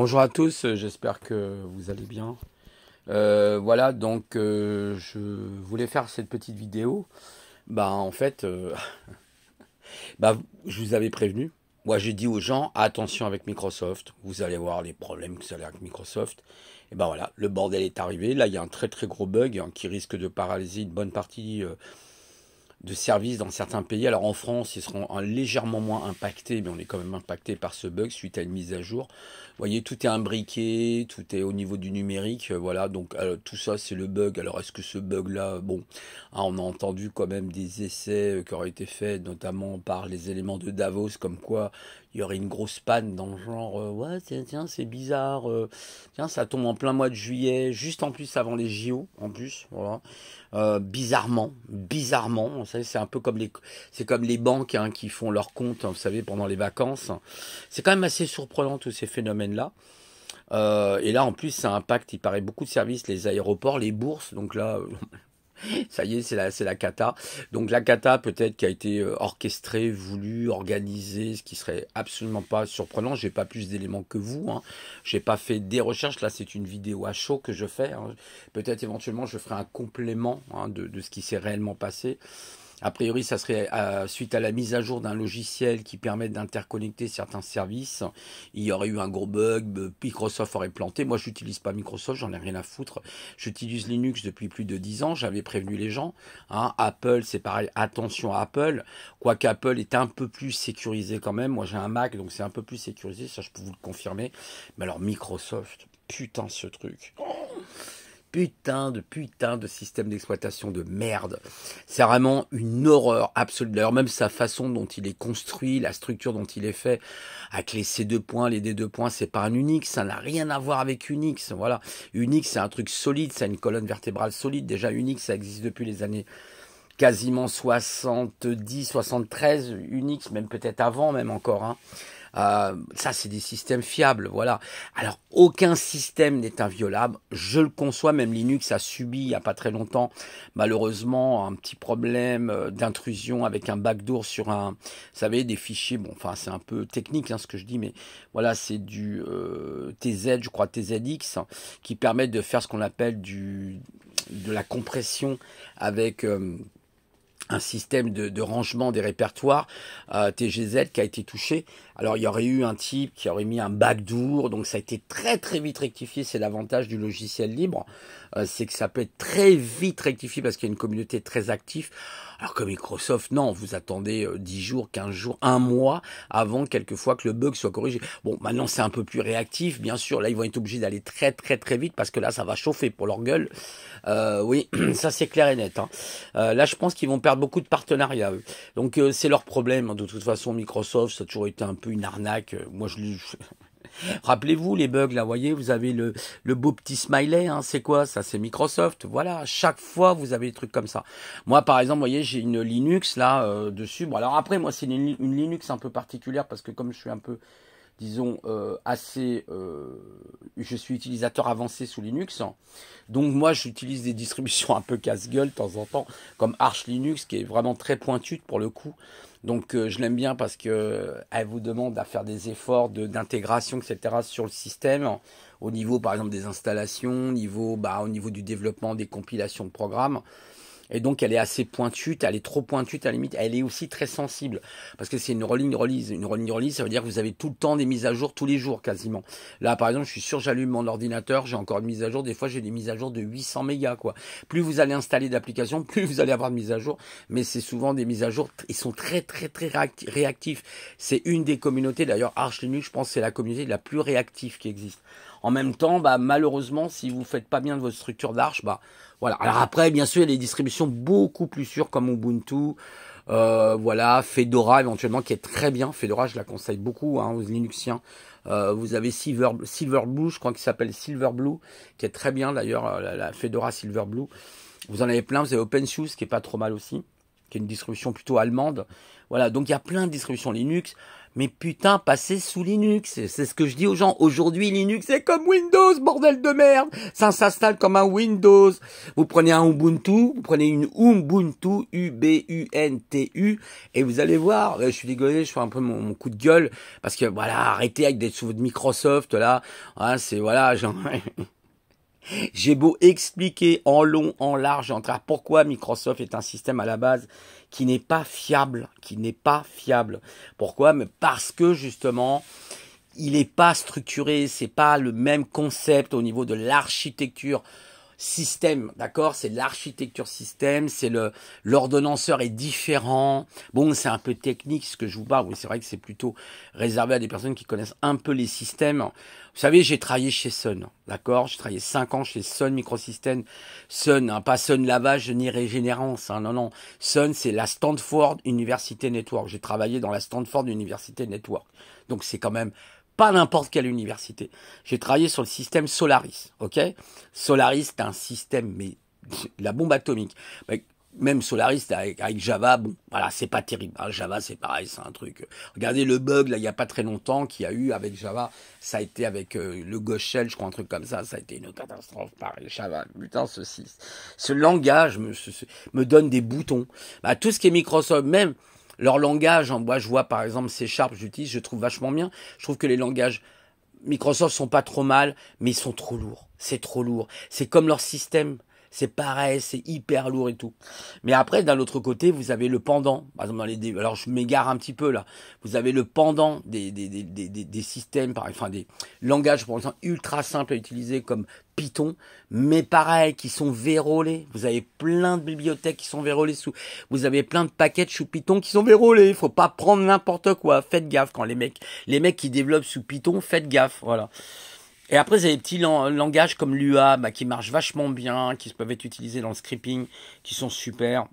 Bonjour à tous, euh, j'espère que vous allez bien. Euh, voilà, donc euh, je voulais faire cette petite vidéo. Bah en fait, bah, je vous avais prévenu. Moi j'ai dit aux gens, attention avec Microsoft, vous allez voir les problèmes que ça a avec Microsoft. Et ben voilà, le bordel est arrivé. Là il y a un très très gros bug hein, qui risque de paralyser une bonne partie de services dans certains pays. Alors en France, ils seront légèrement moins impactés, mais on est quand même impacté par ce bug suite à une mise à jour. Vous voyez, tout est imbriqué, tout est au niveau du numérique, euh, voilà. Donc tout ça, c'est le bug. Alors est-ce que ce bug-là, bon, ah, on a entendu quand même des essais euh, qui auraient été faits, notamment par les éléments de Davos, comme quoi il y aurait une grosse panne dans le genre euh, ouais tiens, tiens c'est bizarre euh, tiens ça tombe en plein mois de juillet juste en plus avant les JO en plus voilà euh, bizarrement bizarrement vous savez c'est un peu comme les c'est comme les banques hein, qui font leurs comptes hein, vous savez pendant les vacances c'est quand même assez surprenant tous ces phénomènes là et là en plus ça impacte il paraît beaucoup de services les aéroports les bourses donc là ça y est, c'est la, cata. Donc la cata peut-être qui a été euh, orchestrée, voulue, organisée, ce qui serait absolument pas surprenant. J'ai pas plus d'éléments que vous. Hein. J'ai pas fait des recherches. Là, c'est une vidéo à chaud que je fais. Hein. Peut-être éventuellement, je ferai un complément hein, de, ce qui s'est réellement passé. A priori, ça serait euh, suite à la mise à jour d'un logiciel qui permet d'interconnecter certains services. Il y aurait eu un gros bug, Microsoft aurait planté. Moi, j'utilise pas Microsoft, j'en ai rien à foutre. J'utilise Linux depuis plus de 10 ans, j'avais prévenu les gens. Hein, Apple, c'est pareil, attention à Apple. Quoique Apple est un peu plus sécurisé quand même. Moi, j'ai un Mac, donc c'est un peu plus sécurisé, ça je peux vous le confirmer. Mais alors, Microsoft, putain, ce truc putain de putain de système d'exploitation de merde. C'est vraiment une horreur absolue. D'ailleurs, même sa façon dont il est construit, la structure dont il est fait, avec les C2 points, les D2 points, c'est pas un Unix, ça n'a rien à voir avec Unix. Voilà. Unix, c'est un truc solide, c'est une colonne vertébrale solide. Déjà, Unix, ça existe depuis les années quasiment 70, 73, Unix, même peut-être avant, même encore. Hein. Euh, ça, c'est des systèmes fiables, voilà. Alors, aucun système n'est inviolable. Je le conçois, même Linux a subi il n'y a pas très longtemps, malheureusement, un petit problème euh, d'intrusion avec un backdoor sur un, vous savez, des fichiers. Bon, enfin, c'est un peu technique hein, ce que je dis, mais voilà, c'est du euh, TZ, je crois TZX, qui permet de faire ce qu'on appelle du, de la compression avec un système de, rangement des répertoires euh, TGZ qui a été touché. Alors il y aurait eu un type qui aurait mis un backdoor, donc ça a été très très vite rectifié. C'est l'avantage du logiciel libre, euh, c'est que ça peut être très vite rectifié parce qu'il y a une communauté très active. Alors que Microsoft, non, vous attendez 10 euh, jours, 15 jours, un mois avant quelquefois que le bug soit corrigé. Bon, maintenant c'est un peu plus réactif, bien sûr. Là, ils vont être obligés d'aller très très très vite parce que là, ça va chauffer pour leur gueule. Euh, oui, ça c'est clair et net. Hein. Euh, là, je pense qu'ils vont perdre beaucoup de partenariats. Donc c'est leur problème. Hein. De toute façon, Microsoft, ça a toujours été un peu une arnaque. Moi, je, Rappelez-vous les bugs, là, voyez, vous avez le, le beau petit smiley, hein, c'est quoi ça C'est Microsoft, voilà, chaque fois vous avez des trucs comme ça. Moi par exemple, voyez, j'ai une Linux là euh, dessus. Bon alors après, moi c'est une, Linux un peu particulière parce que comme je suis un peu, disons, euh, assez... Euh, je suis utilisateur avancé sous Linux. Hein, donc moi j'utilise des distributions un peu casse-gueule de temps en temps, comme Arch Linux qui est vraiment très pointue pour le coup. Donc euh, je l'aime bien parce qu'elle euh, vous demande à faire des efforts d'intégration, etc. sur le système, hein. au niveau par exemple des installations, au niveau, bah, au niveau du développement des compilations de programmes. Et donc, elle est assez pointue, elle est trop pointue, à la limite, elle est aussi très sensible. Parce que c'est une rolling release. Une rolling release, ça veut dire que vous avez tout le temps des mises à jour, tous les jours quasiment. Là, par exemple, je suis sûr, j'allume mon ordinateur, j'ai encore une mise à jour. Des fois, j'ai des mises à jour de 800 mégas, quoi. Plus vous allez installer d'applications, plus vous allez avoir de mises à jour. Mais c'est souvent des mises à jour, ils sont très, très, très réactifs. C'est une des communautés, d'ailleurs, Arch Linux, je pense, c'est la communauté la plus réactive qui existe. En même temps, bah, malheureusement, si vous faites pas bien de votre structure d'Arch, bah, voilà. Alors après, bien sûr, il y a des distributions beaucoup plus sûres comme Ubuntu, euh, voilà, Fedora éventuellement qui est très bien. Fedora, je la conseille beaucoup hein, aux Linuxiens. Euh, vous avez Silver, Blue, je crois qu'il s'appelle Silver Blue, qui est très bien d'ailleurs, euh, la, Fedora Silver Blue. Vous en avez plein. Vous avez OpenSUSE qui est pas trop mal aussi, qui est une distribution plutôt allemande. Voilà, donc il y a plein de distributions Linux. Mais putain, passer sous Linux. C'est ce que je dis aux gens. Aujourd'hui, Linux, est comme Windows, bordel de merde. Ça s'installe comme un Windows. Vous prenez un Ubuntu, vous prenez une Ubuntu, U-B-U-N-T-U, et vous allez voir. Euh, je suis dégueulé, je fais un peu mon, coup de gueule. Parce que voilà, arrêtez avec des sous de Microsoft, là. Ah, c'est voilà, J'ai beau expliquer en long, en large, en pourquoi Microsoft est un système à la base qui n'est pas fiable, qui n'est pas fiable. Pourquoi Mais parce que justement, il n'est pas structuré, c'est pas le même concept au niveau de l'architecture système, d'accord C'est l'architecture système, c'est le l'ordonnanceur est différent. Bon, c'est un peu technique ce que je vous parle. Oui, c'est vrai que c'est plutôt réservé à des personnes qui connaissent un peu les systèmes. Vous savez, j'ai travaillé chez Sun, d'accord J'ai travaillé 5 ans chez Sun Microsystems. Sun, hein, pas Sun Lavage ni Régénérance, hein, non, non. Sun, c'est la Stanford University Network. J'ai travaillé dans la Stanford University Network. Donc c'est quand même pas n'importe quelle université. J'ai travaillé sur le système Solaris, ok Solaris, c'est un système, mais la bombe atomique même Solaris avec, Java, bon, voilà, c'est pas terrible. Hein, Java, c'est pareil, c'est un truc. Regardez le bug là, il n'y a pas très longtemps qu'il y a eu avec Java, ça a été avec euh, le Goshell, je crois un truc comme ça, ça a été une catastrophe pareil. Java, putain, ceci, ce langage me, me donne des boutons. Bah, tout ce qui est Microsoft, même leur langage, en hein, bois, je vois par exemple C Sharp, j'utilise, je trouve vachement bien. Je trouve que les langages Microsoft sont pas trop mal, mais ils sont trop lourds. C'est trop lourd. C'est comme leur système c'est pareil, c'est hyper lourd et tout. Mais après, d'un autre côté, vous avez le pendant. Par exemple, dans les, alors je m'égare un petit peu là. Vous avez le pendant des, des, des, des, des systèmes, par, enfin des langages pour l'instant ultra simples à utiliser comme Python, mais pareil, qui sont vérolés. Vous avez plein de bibliothèques qui sont vérolées sous. Vous avez plein de paquets sous Python qui sont vérolés. Il faut pas prendre n'importe quoi. Faites gaffe quand les mecs, les mecs qui développent sous Python, faites gaffe. Voilà. Et après, y a des petits langages comme l'UA bah, qui marchent vachement bien, qui peuvent être utilisés dans le scripting, qui sont super.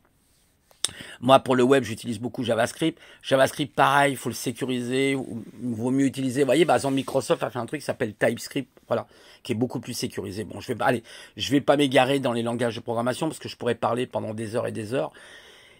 Moi, pour le web, j'utilise beaucoup JavaScript. JavaScript, pareil, il faut le sécuriser, vaut mieux utiliser. Vous voyez, Microsoft a fait un truc qui s'appelle TypeScript, voilà, qui est beaucoup plus sécurisé. Bon, je vais pas, allez, je vais pas m'égarer dans les langages de programmation parce que je pourrais parler pendant des heures et des heures.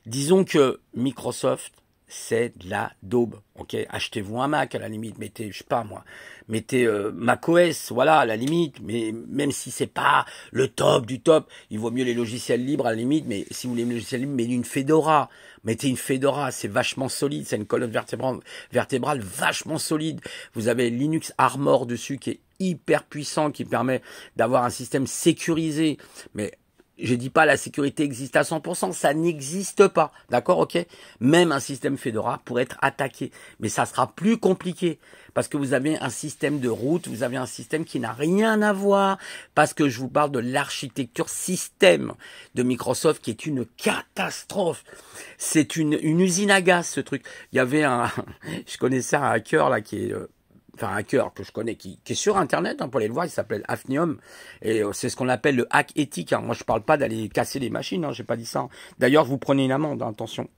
Disons que Microsoft c'est de la daube. Ok, achetez-vous un Mac à la limite, mettez, je sais pas moi, mettez euh, macOS, voilà à la limite. Mais même si c'est pas le top du top, il vaut mieux les logiciels libres à la limite. Mais si vous voulez les logiciels libres, mettez une Fedora, mettez une Fedora, c'est vachement solide, c'est une colonne vertébrale, vertébrale vachement solide. Vous avez Linux Armor dessus qui est hyper puissant, qui permet d'avoir un système sécurisé. Mais je dis pas la sécurité existe à 100%, ça n'existe pas, d'accord, ok Même un système Fedora pourrait être attaqué, mais ça sera plus compliqué parce que vous avez un système de route, vous avez un système qui n'a rien à voir, parce que je vous parle de l'architecture système de Microsoft qui est une catastrophe. C'est une, une usine à gaz ce truc. Il y avait un, je connaissais un hacker là qui est euh, enfin un hacker que je connais qui, est sur internet, hein, pour aller le voir, il s'appelle Afnium, et euh, c'est ce qu'on appelle le hack éthique. Hein. Moi je ne parle pas d'aller casser les machines, je hein, j'ai pas dit ça. Hein. D'ailleurs vous prenez une amende, attention.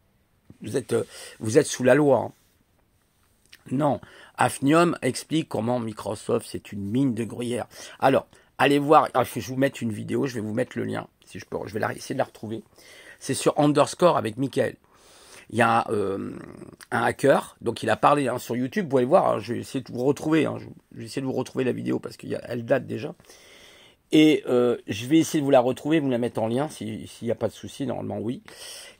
Vous êtes, euh, vous êtes sous la loi. Non, Afnium explique comment Microsoft c'est une mine de gruyère. Alors, allez voir, ah, je vais vous mettre une vidéo, je vais vous mettre le lien, si je peux, je vais essayer de la retrouver. C'est sur underscore avec Michael il y a euh, un hacker, donc il a parlé hein, sur YouTube, vous pouvez voir, hein, je vais essayer de vous retrouver, hein, je vais essayer de vous retrouver la vidéo parce qu'elle date déjà. Et euh, je vais essayer de vous la retrouver, vous la mettre en lien s'il n'y a pas de souci, normalement oui.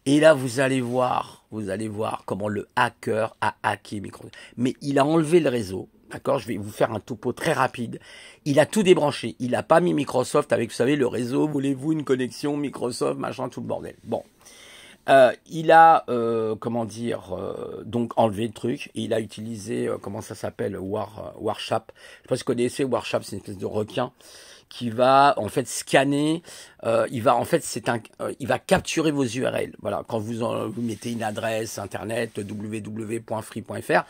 Et là, vous allez voir, vous allez voir comment le hacker a hacké Microsoft. Mais il a enlevé le réseau, d'accord Je vais vous faire un topo très rapide. Il a tout débranché, il n'a pas mis Microsoft avec, vous savez, le réseau, voulez-vous une connexion Microsoft, machin, tout le bordel. Bon, euh, il a, euh, comment dire, euh, donc enlevé le truc. Et il a utilisé, comment ça s'appelle, War, Warshap. Je sais pas si vous connaissez Warshap, c'est une espèce de requin qui va en fait scanner. il va en fait, c'est un, il va capturer vos URL. Voilà, quand vous vous mettez une adresse internet www.free.fr.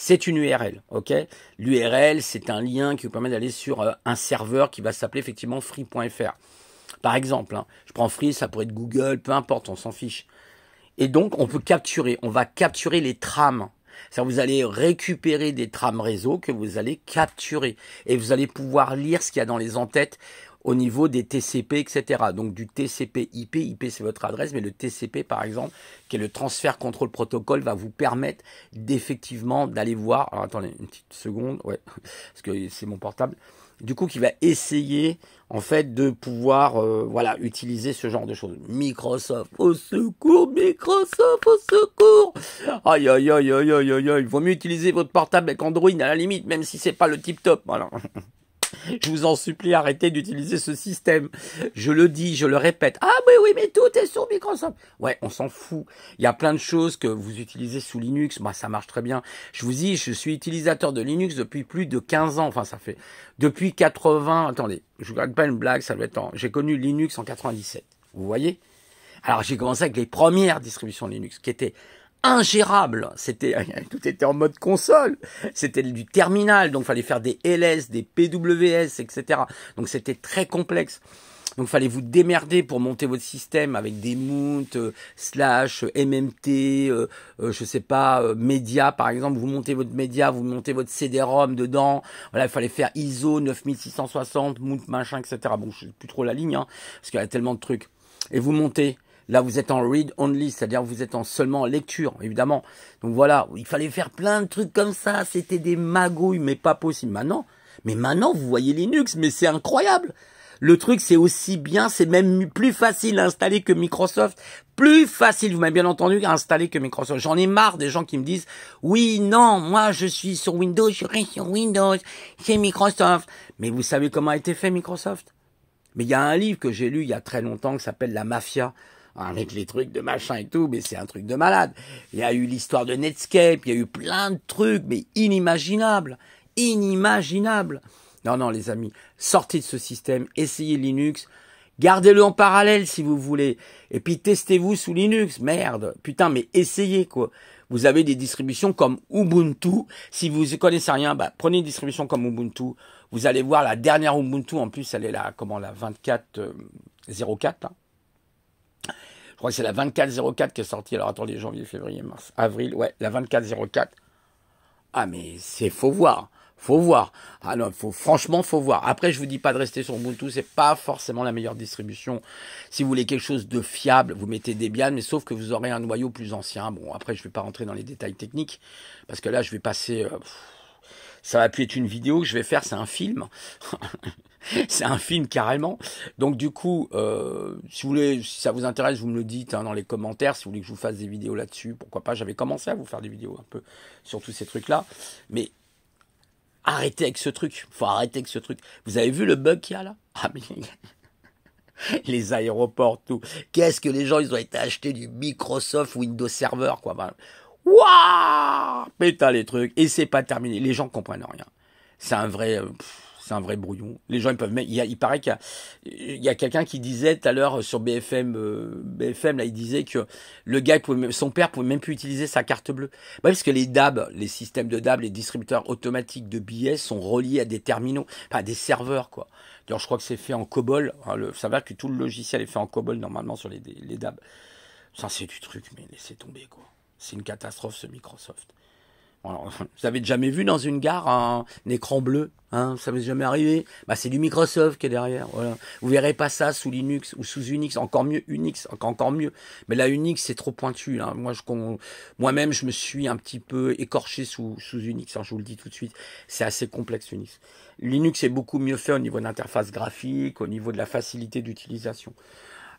C'est une URL, ok L'URL, c'est un lien qui vous permet d'aller sur un serveur qui va s'appeler effectivement free.fr. Par exemple, hein, je prends free, ça pourrait être Google, peu importe, on s'en fiche. Et donc, on peut capturer, on va capturer les trames. Ça, vous allez récupérer des trames réseau que vous allez capturer. Et vous allez pouvoir lire ce qu'il y a dans les entêtes au niveau des TCP, etc. Donc du TCP IP, IP c'est votre adresse, mais le TCP par exemple, qui est le transfert contrôle protocole, va vous permettre d'effectivement d'aller voir. Alors attendez une petite seconde, ouais, parce que c'est mon portable du coup qui va essayer en fait de pouvoir euh, voilà utiliser ce genre de choses. Microsoft au secours, Microsoft au secours. Aïe aïe aïe aïe aïe aïe, il vaut mieux utiliser votre portable avec Android à la limite même si c'est pas le tip top. Voilà. Je vous en supplie, arrêtez d'utiliser ce système. Je le dis, je le répète. Ah oui, oui, mais tout est sur Microsoft. Ouais, on s'en fout. Il y a plein de choses que vous utilisez sous Linux. Moi, ça marche très bien. Je vous dis, je suis utilisateur de Linux depuis plus de 15 ans. Enfin, ça fait depuis 80. Attendez, je ne garde pas une blague, ça doit être. En... J'ai connu Linux en 97. Vous voyez Alors, j'ai commencé avec les premières distributions Linux, qui étaient ingérable. C'était tout était en mode console. C'était du terminal, donc fallait faire des LS, des PWS, etc. Donc c'était très complexe. Donc fallait vous démerder pour monter votre système avec des mounts, euh, slash, euh, MMT, euh, je sais pas, média par exemple, vous montez votre média, vous montez votre CD-ROM dedans. Voilà, il fallait faire ISO 9660, mount machin, etc. Bon, je sais plus trop la ligne, hein, parce qu'il y a tellement de trucs. Et vous montez. Là, vous êtes en read only, c'est-à-dire vous êtes en seulement lecture, évidemment. Donc voilà, il fallait faire plein de trucs comme ça. C'était des magouilles, mais pas possible. Maintenant, mais maintenant, vous voyez Linux, mais c'est incroyable. Le truc, c'est aussi bien, c'est même plus facile à installer que Microsoft. Plus facile, vous m'avez bien entendu, à installer que Microsoft. J'en ai marre des gens qui me disent, oui, non, moi, je suis sur Windows, je reste sur Windows, c'est Microsoft. Mais vous savez comment a été fait Microsoft? Mais il y a un livre que j'ai lu il y a très longtemps qui s'appelle La Mafia avec les trucs de machin et tout, mais c'est un truc de malade. Il y a eu l'histoire de Netscape, il y a eu plein de trucs, mais inimaginables, inimaginables. Non, non, les amis, sortez de ce système, essayez Linux, gardez-le en parallèle si vous voulez, et puis testez-vous sous Linux, merde, putain, mais essayez quoi. Vous avez des distributions comme Ubuntu, si vous ne connaissez rien, bah, prenez une distribution comme Ubuntu, vous allez voir la dernière Ubuntu, en plus elle est là, comment la 2404, je crois que c'est la 2404 qui est sortie. Alors attendez, janvier, février, mars, avril. Ouais, la 2404. Ah mais c'est faut voir. Faut voir. Ah faut, franchement, faut voir. Après, je vous dis pas de rester sur Ubuntu, c'est pas forcément la meilleure distribution. Si vous voulez quelque chose de fiable, vous mettez Debian, mais sauf que vous aurez un noyau plus ancien. Bon, après, je vais pas rentrer dans les détails techniques, parce que là, je vais passer, euh, ça va plus être une vidéo que je vais faire, c'est un film. c'est un film carrément. Donc du coup, euh, si vous voulez, ça vous intéresse, vous me le dites hein, dans les commentaires. Si vous voulez que je vous fasse des vidéos là-dessus, pourquoi pas. J'avais commencé à vous faire des vidéos un peu sur tous ces trucs-là, mais arrêtez avec ce truc. Il Faut arrêter avec ce truc. Vous avez vu le bug qu'il y a là ah, les aéroports, tout. Qu'est-ce que les gens, ils ont été achetés du Microsoft Windows Server, quoi. Ben, Waouh les trucs. Et c'est pas terminé. Les gens comprennent rien. C'est un vrai. Euh, c'est un vrai brouillon. Les gens ils peuvent il, il paraît qu'il y a, quelqu'un qui disait tout à l'heure euh, sur BFM, euh, BFM là, il disait que le gars son père pouvait même plus utiliser sa carte bleue, bah, parce que les DAB, les systèmes de DAB, les distributeurs automatiques de billets sont reliés à des terminaux, enfin à des serveurs quoi. D'ailleurs, je crois que c'est fait en COBOL. Hein, ça veut dire que tout le logiciel est fait en COBOL normalement sur les, DAB. Ça c'est du truc, mais laissez tomber quoi. C'est une catastrophe ce Microsoft. Vous avez jamais vu dans une gare un, écran bleu hein Ça m'est jamais arrivé. Bah, c'est du Microsoft qui est derrière. Voilà. Vous verrez pas ça sous Linux ou sous Unix, encore mieux Unix, encore mieux. Mais la Unix c'est trop pointu. Moi je, moi-même je me suis un petit peu écorché sous sous Unix. Hein, je vous le dis tout de suite, c'est assez complexe Unix. Linux est beaucoup mieux fait au niveau de l'interface graphique, au niveau de la facilité d'utilisation.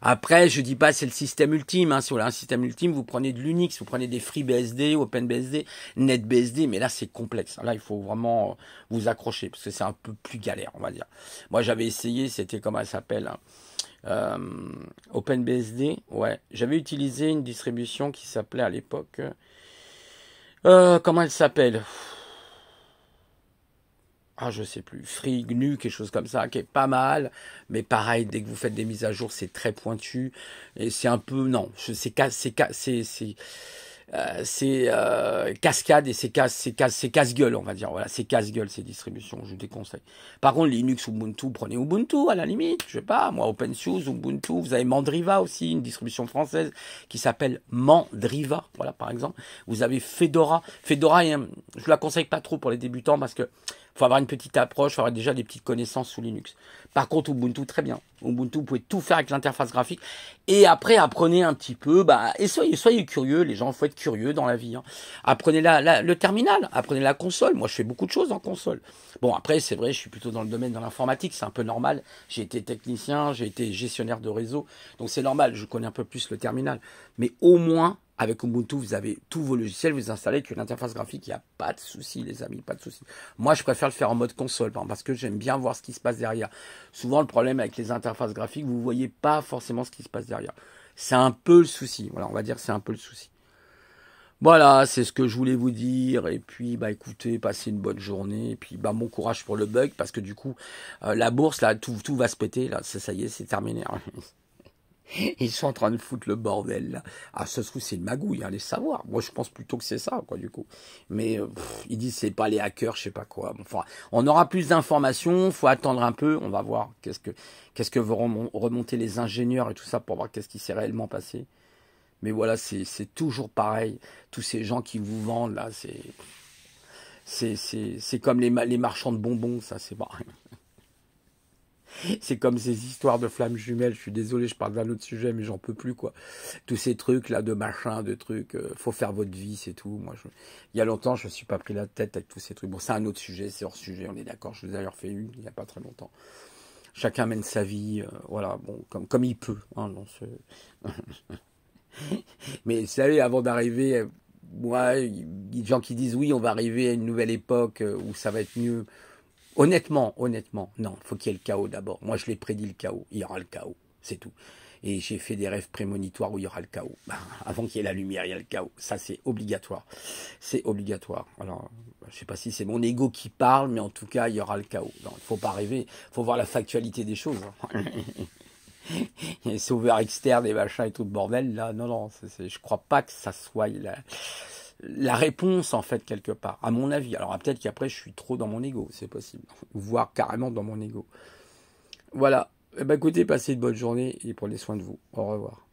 Après, je dis pas c'est le système ultime. Hein. Si vous voulez un système ultime, vous prenez de l'Unix, vous prenez des FreeBSD, OpenBSD, NetBSD, mais là c'est complexe. Là, il faut vraiment euh, vous accrocher parce que c'est un peu plus galère, on va dire. Moi, j'avais essayé, c'était comment elle s'appelle hein, euh, OpenBSD. Ouais, j'avais utilisé une distribution qui s'appelait à l'époque. Euh, comment elle s'appelle ah, je sais plus, Free, GNU, quelque chose comme ça, qui est pas mal, mais pareil, dès que vous faites des mises à jour, c'est très pointu, et c'est un peu, non, euh, c'est euh, cascade et c'est casse c'est casse, casse on va dire, voilà, c'est casse-gueule ces distributions, je vous déconseille. Par contre, Linux, Ubuntu, prenez Ubuntu à la limite, je sais pas, moi, OpenSUSE, Ubuntu, vous avez Mandriva aussi, une distribution française qui s'appelle Mandriva, voilà, par exemple. Vous avez Fedora, Fedora, je la conseille pas trop pour les débutants parce que faut avoir une petite approche, faut avoir déjà des petites connaissances sous Linux. Par contre, Ubuntu, très bien. Ubuntu, vous pouvez tout faire avec l'interface graphique. Et après, apprenez un petit peu, bah, et soyez, curieux, les gens, faut être curieux dans la vie. Hein. Apprenez le terminal, apprenez la console. Moi, je fais beaucoup de choses en console. Bon, après, c'est vrai, je suis plutôt dans le domaine de l'informatique, c'est un peu normal. J'ai été technicien, j'ai été gestionnaire de réseau, donc c'est normal, je connais un peu plus le terminal. Mais au moins, avec Ubuntu, vous avez tous vos logiciels, vous installez une interface graphique, il n'y a pas de souci, les amis, pas de souci. Moi, je préfère le faire en mode console, parce que j'aime bien voir ce qui se passe derrière. Souvent, le problème avec les interfaces graphiques, vous ne voyez pas forcément ce qui se passe derrière. C'est un peu le souci. Voilà, on va dire c'est un peu le souci. Voilà, c'est ce que je voulais vous dire. Et puis, bah écoutez, passez une bonne journée. Et puis, bah bon courage pour le bug, parce que du coup, euh, la bourse, là, tout, va se péter. Là, ça, ça y est, c'est terminé. Hein. Ils sont en train de foutre le bordel. Là. Ah, ça se trouve, c'est une magouille, allez hein, les savoir. Moi, je pense plutôt que c'est ça, quoi, du coup. Mais euh, ils disent c'est pas les hackers, je sais pas quoi. Enfin, on aura plus d'informations, faut attendre un peu, on va voir qu'est-ce que qu'est-ce que vont remonter les ingénieurs et tout ça pour voir qu'est-ce qui s'est réellement passé. Mais voilà, c'est c'est toujours pareil. Tous ces gens qui vous vendent là, c'est c'est comme les, les marchands de bonbons, ça c'est pareil. C'est comme ces histoires de flammes jumelles. Je suis désolé, je parle d'un autre sujet, mais j'en peux plus, quoi. Tous ces trucs, là, de machin, de trucs, euh, faut faire votre vie, c'est tout. Moi, il y a longtemps, je me suis pas pris la tête avec tous ces trucs. Bon, c'est un autre sujet, c'est hors sujet, on est d'accord. Je vous ai d'ailleurs fait une, il n'y a pas très longtemps. Chacun mène sa vie, euh, voilà, bon, comme, il peut, non, hein, Mais, vous savez, avant d'arriver, euh, moi, il y a des gens qui disent oui, on va arriver à une nouvelle époque où ça va être mieux. Honnêtement, honnêtement, non, faut qu'il y ait le chaos d'abord. Moi, je l'ai prédit le chaos. Il y aura le chaos, c'est tout. Et j'ai fait des rêves prémonitoires où il y aura le chaos. Ben, avant qu'il y ait la lumière, il y a le chaos. Ça, c'est obligatoire. C'est obligatoire. Alors, je sais pas si c'est mon ego qui parle, mais en tout cas, il y aura le chaos. Il faut pas rêver. il faut voir la factualité des choses. Hein. les sauveurs externes et machin et tout le bordel, là, non, non, je crois pas que ça soit... Là la réponse en fait quelque part, à mon avis. Alors ah, peut-être qu'après je suis trop dans mon ego, c'est possible, voire carrément dans mon ego. Voilà. Eh ben, écoutez, passez une bonne journée et prenez soin de vous. Au revoir.